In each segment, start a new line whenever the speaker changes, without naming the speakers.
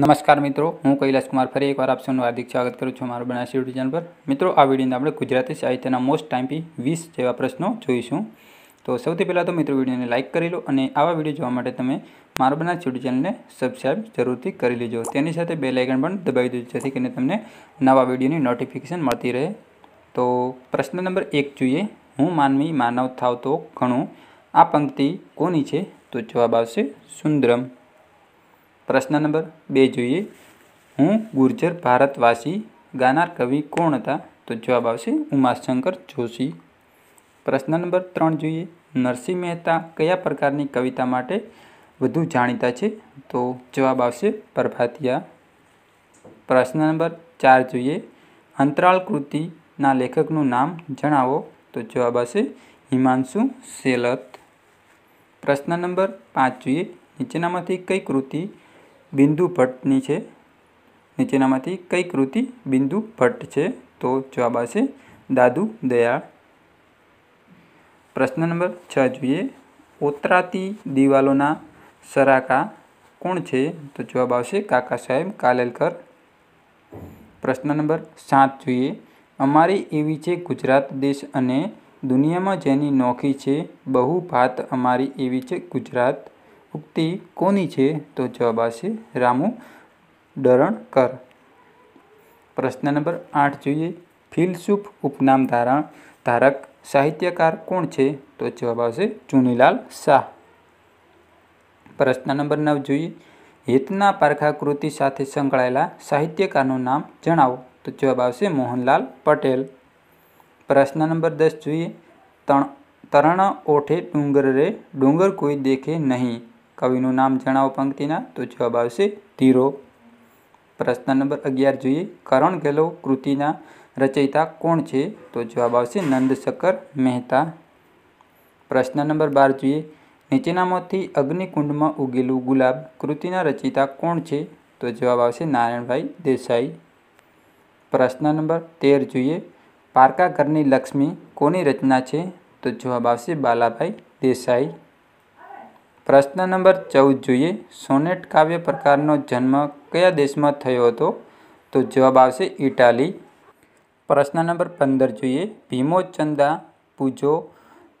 નમસ્કાર મિત્રો હું કૈલાશ કુમાર ફરી એકવાર આપ સૌનું હાર્દિક સ્વાગત કરું છું મારું બનાસી યુટ્યુબ ચેનલ પર મિત્રો આ વિડીયોને આપણે ગુજરાતી સાહિત્યના મોસ્ટ ટાઈમપી વીસ જેવા પ્રશ્નો જોઈશું તો સૌથી પહેલાં તો મિત્રો વિડીયોને લાઇક કરી લો અને આવા વિડીયો જોવા માટે તમે મારું બનાસ યુટ્યુબ ચેનલને સબસ્ક્રાઈબ જરૂરથી કરી લેજો તેની સાથે બે લાઇકન પણ દબાવી દીધું જેથી કરીને તમને નવા વિડીયોની નોટિફિકેશન મળતી રહે તો પ્રશ્ન નંબર એક જોઈએ હું માનવી માનવ થાવ તો ઘણું આ પંક્તિ કોની છે તો જવાબ આવશે સુંદરમ પ્રશ્ન નંબર બે જોઈએ હું ગુર્જર ભારતવાસી ગાનાર કવિ કોણ હતા તો જવાબ આવશે ઉમાશંકર જોશી પ્રશ્ન નંબર ત્રણ જોઈએ નરસિંહ મહેતા કયા પ્રકારની કવિતા માટે વધુ જાણીતા છે તો જવાબ આવશે પ્રભાતિયા પ્રશ્ન નંબર ચાર જોઈએ અંતરાળ કૃતિના લેખકનું નામ જણાવો તો જવાબ આવશે હિમાંશુ સેલત પ્રશ્ન નંબર પાંચ જોઈએ નીચેનામાંથી કઈ કૃતિ બિંદુ ભટ્ટની છે નીચેનામાંથી કઈ કૃતિ બિંદુ ભટ્ટ છે તો જવાબ આવશે દાદુ દયાળ પ્રશ્ન નંબર છ જોઈએ ઓતરાતી દિવાલોના સરાકા કોણ છે તો જવાબ આવશે કાકા સાહેબ કાલેલકર પ્રશ્ન નંબર સાત જોઈએ અમારી એવી છે ગુજરાત દેશ અને દુનિયામાં જેની નોખી છે બહુ ભાત અમારી એવી છે ગુજરાત ઉક્તિ કોની છે તો જવાબ આવશે રામુ ડરણ કર પ્રશ્ન નંબર આઠ જોઈએ ફિલસુફ ઉપનામ ધારણ ધારક સાહિત્યકાર કોણ છે તો જવાબ આવશે ચુનીલાલ શાહ પ્રશ્ન નંબર નવ જોઈએ હિતના પારખાકૃતિ સાથે સંકળાયેલા સાહિત્યકારનું નામ જણાવો તો જવાબ આવશે મોહનલાલ પટેલ પ્રશ્ન નંબર દસ જોઈએ તણ તરણ ઓઠે ડુંગર રે ડુંગર કોઈ દેખે નહીં કવિનું નામ જણાવો પંક્તિના તો જવાબ આવશે ધીરો પ્રશ્ન નંબર અગિયાર જોઈએ કરણ ગેલો કૃતિના રચયિતા કોણ છે તો જવાબ આવશે નંદશકર મહેતા પ્રશ્ન નંબર બાર જોઈએ નીચેનામાંથી અગ્નિકુંડમાં ઉગેલું ગુલાબ કૃતિના રચયિતા કોણ છે તો જવાબ આવશે નારાયણભાઈ દેસાઈ પ્રશ્ન નંબર તેર જોઈએ પારકા ઘરની લક્ષ્મી કોની રચના છે તો જવાબ આવશે બાલાભાઈ દેસાઈ પ્રશ્ન નંબર ચૌદ જોઈએ સોનેટ કાવ્ય પ્રકારનો જન્મ કયા દેશમાં થયો હતો તો જવાબ આવશે ઇટાલી પ્રશ્ન નંબર પંદર જોઈએ ભીમો ચંદા પૂજો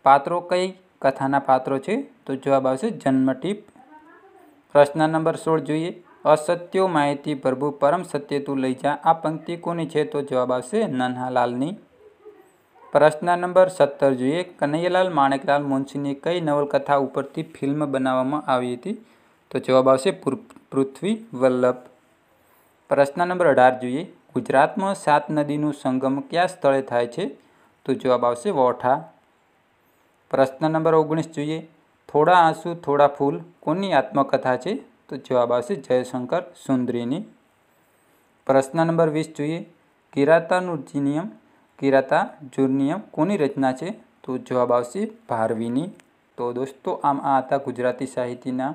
પાત્રો કઈ કથાના પાત્રો છે તો જવાબ આવશે જન્મટીપ પ્રશ્ન નંબર સોળ જોઈએ અસત્યો માહિતી પ્રભુ પરમ સત્ય તું લઈ જા આ પંક્તિ કોની છે તો જવાબ આવશે નન્હાલાલની પ્રશ્ન નંબર સત્તર જોઈએ કનૈયાલાલ માણેકલાલ મુનશીની કઈ નવલકથા ઉપરથી ફિલ્મ બનાવવામાં આવી હતી તો જવાબ આવશે પૃથ્વી વલ્લભ પ્રશ્ન નંબર અઢાર જોઈએ ગુજરાતમાં સાત નદીનું સંગમ ક્યાં સ્થળે થાય છે તો જવાબ આવશે વોઠા પ્રશ્ન નંબર ઓગણીસ જોઈએ થોડા આંસુ થોડા ફૂલ કોની આત્મકથા છે તો જવાબ આવશે જયશંકર સુંદરીની પ્રશ્ન નંબર વીસ જોઈએ કિરાતાનું કિરાતાનુર્જિનિયમ કિરાતા જુર્નિયમ કોની રચના છે તો જવાબ આવશે ભારવીની તો દોસ્તો આમ આ હતા ગુજરાતી સાહિત્યના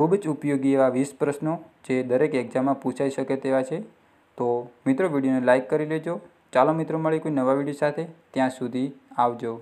ખૂબ જ ઉપયોગી એવા વીસ પ્રશ્નો જે દરેક એક્ઝામમાં પૂછાઈ શકે તેવા છે તો મિત્રો વિડીયોને લાઇક કરી લેજો ચાલો મિત્રો મળી કોઈ નવા વિડીયો સાથે ત્યાં સુધી આવજો